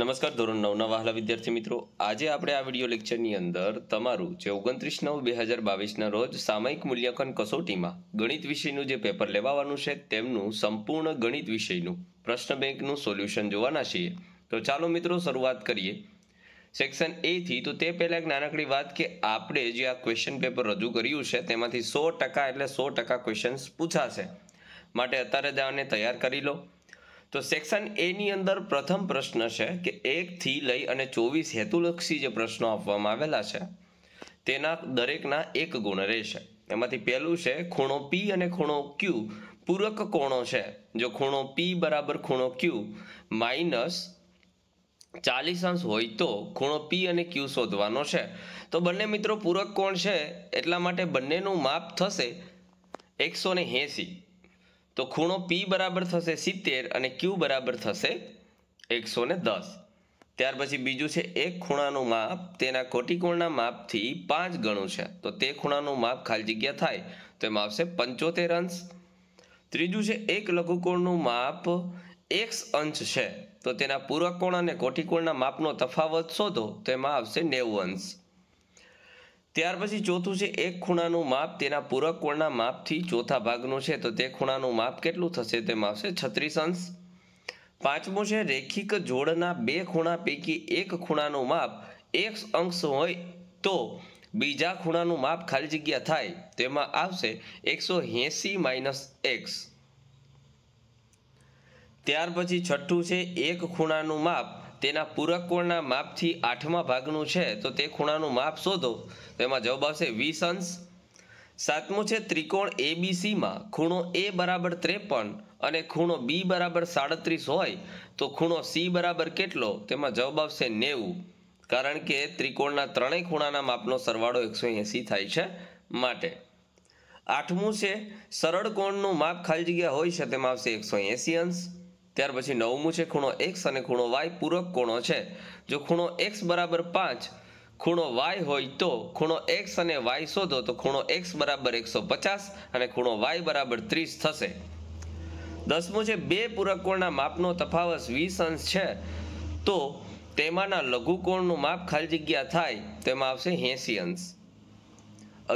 નમસ્કાર ધોરણ નવના વહાલા વિદ્યાર્થી મિત્રો આજે આપણે આ વિડીયો લેક્ચરની અંદર તમારું જે ઓગણત્રીસ નવ બે હજાર બાવીસના રોજ સામયિક મૂલ્યાંકન કસોટીમાં ગણિત વિષયનું જે પેપર લેવાવાનું છે તેમનું સંપૂર્ણ ગણિત વિષયનું પ્રશ્ન બેંકનું સોલ્યુશન જોવાના છીએ તો ચાલો મિત્રો શરૂઆત કરીએ સેક્શન એથી તો તે પહેલાં એક નાનકડી વાત કે આપણે જે આ ક્વેશ્ચન પેપર રજૂ કર્યું છે તેમાંથી સો ટકા એટલે સો ટકા ક્વેશ્ચન્સ પૂછાશે માટે અત્યારે જ આને તૈયાર કરી લો તો સેક્શન એની અંદર પ્રથમ પ્રશ્ન છે કે એકથી લઈ અને ચોવીસ હેતુલક્ષી જે પ્રશ્નો આપવામાં આવેલા છે તેના દરેકના એક ગુણ રહેશે એમાંથી પહેલું છે ખૂણો પી અને ખૂણો ક્યુ પૂરક કોણો છે જો ખૂણો પી બરાબર ખૂણો ક્યુ માઇનસ ચાલીસ અંશ હોય તો ખૂણો પી અને ક્યુ શોધવાનો છે તો બંને મિત્રો પૂરક કોણ છે એટલા માટે બંનેનું માપ થશે એકસો ને એંસી તો ખૂણો પી બરાબર થશે સિત્તેર અને ક્યુ બરાબર થશે એકસો દસ ત્યાર પછી બીજું છે એક ખૂણાનું માપ તેના કોટિકોણના માપથી પાંચ ગણું છે તો તે ખૂણાનું માપ ખાલી જગ્યા થાય તો એમાં આવશે પંચોતેર અંશ ત્રીજું છે એક લઘુકોણનું માપ એક્સ અંશ છે તો તેના પૂરકોણ અને કોટિકોણના માપનો તફાવત શોધો તો એમાં આવશે નેવું અંશ ત્યાર પછી ચોથું છે એક ખૂણાનું માપ તેના પૂરક કોણના માપથી ચોથા ભાગનું છે તો તે ખૂણાનું માપ કેટલું થશે તેમાં આવશે છત્રીસ અંશ પાંચમું છે રેખિક જોડના બે ખૂણા પૈકી એક ખૂણાનું માપ એક અંશ હોય તો બીજા ખૂણાનું માપ ખાલી જગ્યા થાય તેમાં આવશે એકસો એંસી માઇનસ એક્સ ત્યાર પછી છઠ્ઠું છે એક ખૂણાનું માપ તેના પૂરક કોણના માપથી આઠમા ભાગનું છે તો તે ખૂણાનું માપ શોધો તો એમાં જવાબ આવશે વીસ અંશ સાતમું છે ત્રિકોણ એબીસીમાં ખૂણો એ બરાબર ત્રેપન અને ખૂણો બી બરાબર સાડત્રીસ હોય તો ખૂણો સી બરાબર કેટલો તેમાં જવાબ આવશે નેવું કારણ કે ત્રિકોણના ત્રણેય ખૂણાના માપનો સરવાળો એકસો એંસી થાય છે માટે આઠમું છે સરળ કોણનું માપ ખાલી જગ્યા હોય છે તેમાં આવશે એકસો એંસી અંશ ત્યાર પછી નવમું છે ખૂણો એક્સ અને ખૂણો વાય પૂરક કોણો છે જો ખૂણો એક્સ બરાબર પાંચ ખૂણો વાય હોય તો ખૂણો એક્સ અને વાય શોધો તો ખૂણો એક્સ બરાબર એકસો પચાસ અને ખૂણો વાય બરાબર ત્રીસ થશે દસમું છે બે પૂરક કોણના માપનો તફાવત વીસ અંશ છે તો તેમાંના લઘુકોણનું માપ ખાલી જગ્યા થાય તેમાં આવશે એંસી અંશ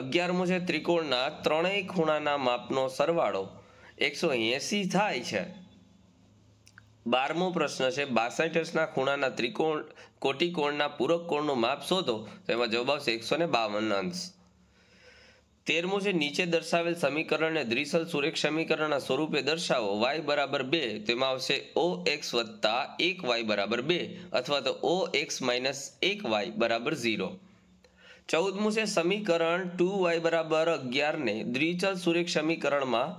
અગિયારમું છે ત્રિકોણના ત્રણેય ખૂણાના માપનો સરવાળો એકસો એંસી થાય છે બારમો પ્રશ્ન છે બાસઠ અંશના ખૂણાના ત્રિકોણ કોટિકોણના પૂરક કોણનું માપ શોધો તો એમાં જવાબ આવશે એકસો ને બાવન અંશ તેરમું છે નીચે દર્શાવેલ સમીકરણને દ્વિસલ સુરેખ સમીકરણના સ્વરૂપે દર્શાવો વાય બરાબર બે તેમાં આવશે ઓ એક્સ વત્તા એક વાય બરાબર બે અથવા તો ઓ એક્સ માઇનસ એક વાય બરાબર ઝીરો ચૌદમું છે સમીકરણ ટુ વાય બરાબર અગિયારને દ્વિચલ સુરેખ સમીકરણમાં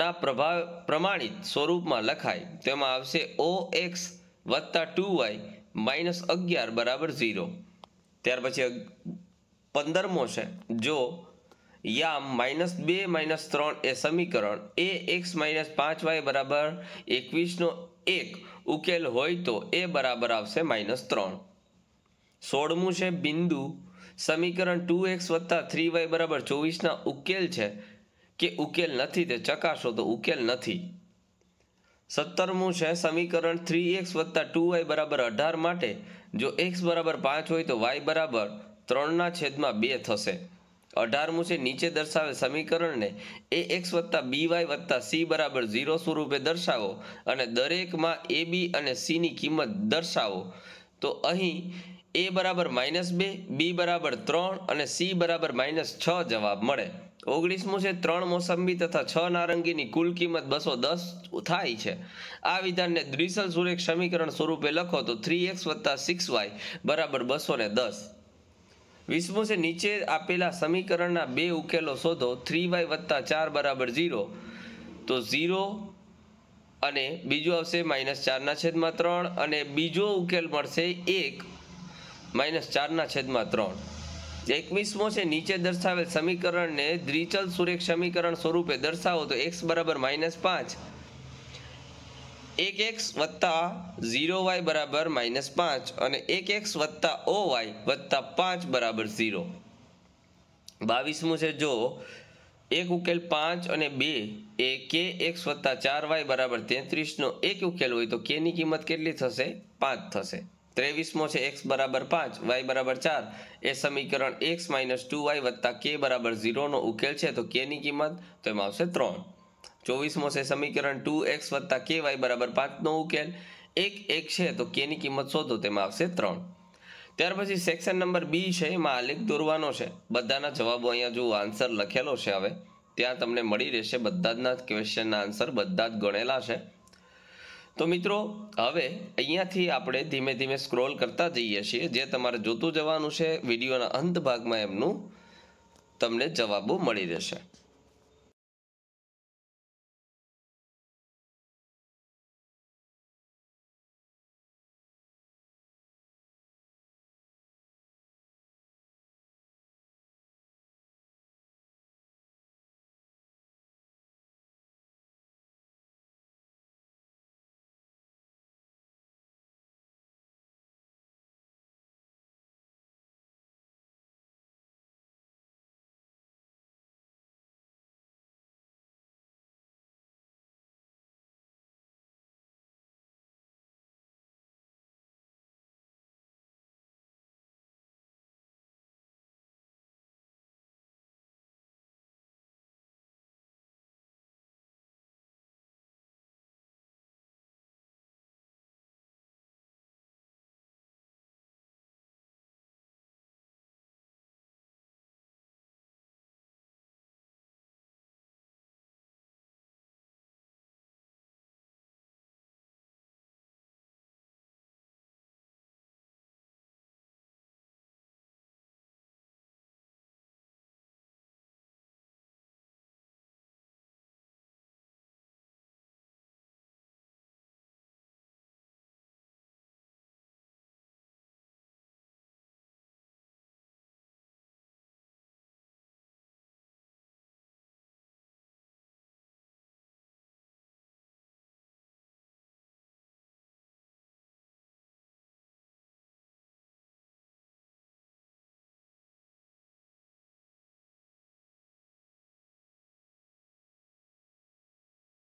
ના પ્રભાવ પ્રમાણિત સ્વરૂપમાં લખાય તેમાં આવશે ઓ એક્સ વત્તા ટુ વાય માઇનસ અગિયાર બરાબર ઝીરો ત્યાર પછી પંદરમો છે જો યામ માઇનસ બે માઇનસ ત્રણ એ સમીકરણ એ એક્સ માઇનસ પાંચ વાય બરાબર એકવીસનો એક ઉકેલ હોય તો એ બરાબર આવશે માઇનસ ત્રણ સોળમું છે બિંદુ સમીકરણ ટુ એક્સ વત્તા થ્રી વાય બરાબર ચોવીસના ઉકેલ છે કે ઉકેલ નથી તે ચકાસો તો ઉકેલ નથી સત્તરમું છે સમીકરણ થ્રી એક્સ વત્તા ટુ વાય બરાબર અઢાર માટે જો એક્સ બરાબર પાંચ હોય તો વાય બરાબર ત્રણના છેદમાં બે થશે અઢારમું છે નીચે દર્શાવેલ સમીકરણને એ એક્સ વત્તા બી વાય વત્તા સી બરાબર ઝીરો સ્વરૂપે દર્શાવો અને દરેકમાં એ બી અને સીની કિંમત દર્શાવો તો અહીં એ બરાબર માઇનસ બે બી બરાબર ત્રણ અને સી બરાબર માઇનસ છ જવાબ મળે ઓગણીસમું છે ત્રણ મોસંબી તથા છ નારંગીની કુલ કિંમત બસો દસ થાય છે આ વિધાનને દ્વિસલ સુરેખ સમીકરણ સ્વરૂપે લખો તો થ્રી એક્સ વત્તા સિક્સ વાય બરાબર બસો ને દસ વીસમું છે નીચે આપેલા સમીકરણના બે ઉકેલો શોધો થ્રી વાય વત્તા ચાર બરાબર ઝીરો તો ઝીરો અને બીજો આવશે માઇનસ ચારના છેદમાં ત્રણ અને બીજો ઉકેલ મળશે એક માઇનસ ચારના છેદમાં ત્રણ એકવીસમો છે નીચે દર્શાવેલ સમીકરણને દ્વિચલ સુરેખ સમીકરણ સ્વરૂપે દર્શાવો તો એક્સ બરાબર માઇનસ પાંચ એક એક્સ વત્તા ઝીરો વાય બરાબર માઇનસ પાંચ અને એક એક્સ વત્તા ઓ વાય વત્તા પાંચ બરાબર ઝીરો બાવીસમું છે જો એક ઉકેલ પાંચ અને બે એ કે એક્સ વત્તા ચાર વાય બરાબર તેત્રીસનો એક ઉકેલ હોય તો કેની કિંમત કેટલી થશે પાંચ થશે ત્રેવીસમો છે એક્સ બરાબર પાંચ વાય બરાબર ચાર એ સમીકરણ એક્સ માઇનસ ટુ વાય વત્તા કે બરાબર ઝીરોનો ઉકેલ છે તો કેની કિંમત તો એમાં આવશે ત્રણ ચોવીસમો છે સમીકરણ ટુ એક્સ વત્તા કે વાય બરાબર પાંચનો ઉકેલ એક એક છે તો કેની કિંમત શોધો તેમાં આવશે ત્રણ ત્યાર પછી સેક્શન નંબર બી છે એમાં આલેખ દોરવાનો છે બધાના જવાબો અહીંયા જો આન્સર લખેલો છે હવે ત્યાં તમને મળી રહેશે બધા જ ના ક્વેશ્ચનના આન્સર બધા જ ગણેલા છે તો મિત્રો હવે અહીંયાથી આપણે ધીમે ધીમે સ્ક્રોલ કરતા જઈએ છીએ જે તમારે જોતું જવાનું છે વિડીયોના અંત ભાગમાં એમનું તમને જવાબો મળી રહેશે